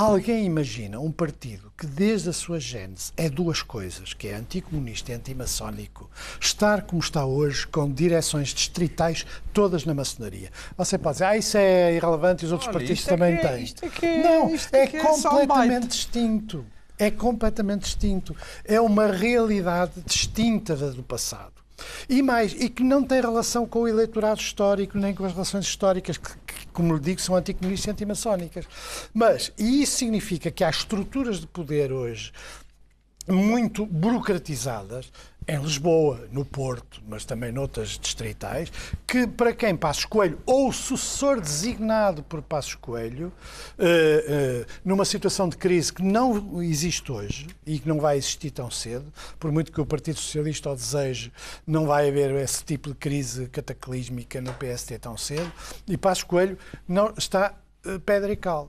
Alguém imagina um partido que desde a sua gênese é duas coisas, que é anticomunista e antimaçónico, estar como está hoje, com direções distritais todas na maçonaria. Você pode dizer, ah, isso é irrelevante e os outros Olha, partidos é também é, têm. Isto é que é, Não, isto é, é que é completamente distinto. É completamente distinto. É uma realidade distinta da do passado. E mais, e que não tem relação com o eleitorado histórico, nem com as relações históricas que como lhe digo, são anticomunistas e antimaçónicas. Mas, e isso significa que há estruturas de poder hoje muito burocratizadas em Lisboa, no Porto, mas também noutras distritais, que para quem Passos Coelho ou o sucessor designado por Passos Coelho, uh, uh, numa situação de crise que não existe hoje e que não vai existir tão cedo, por muito que o Partido Socialista o deseje, não vai haver esse tipo de crise cataclísmica no PST tão cedo, e Passos Coelho não, está eh, pedra e cal.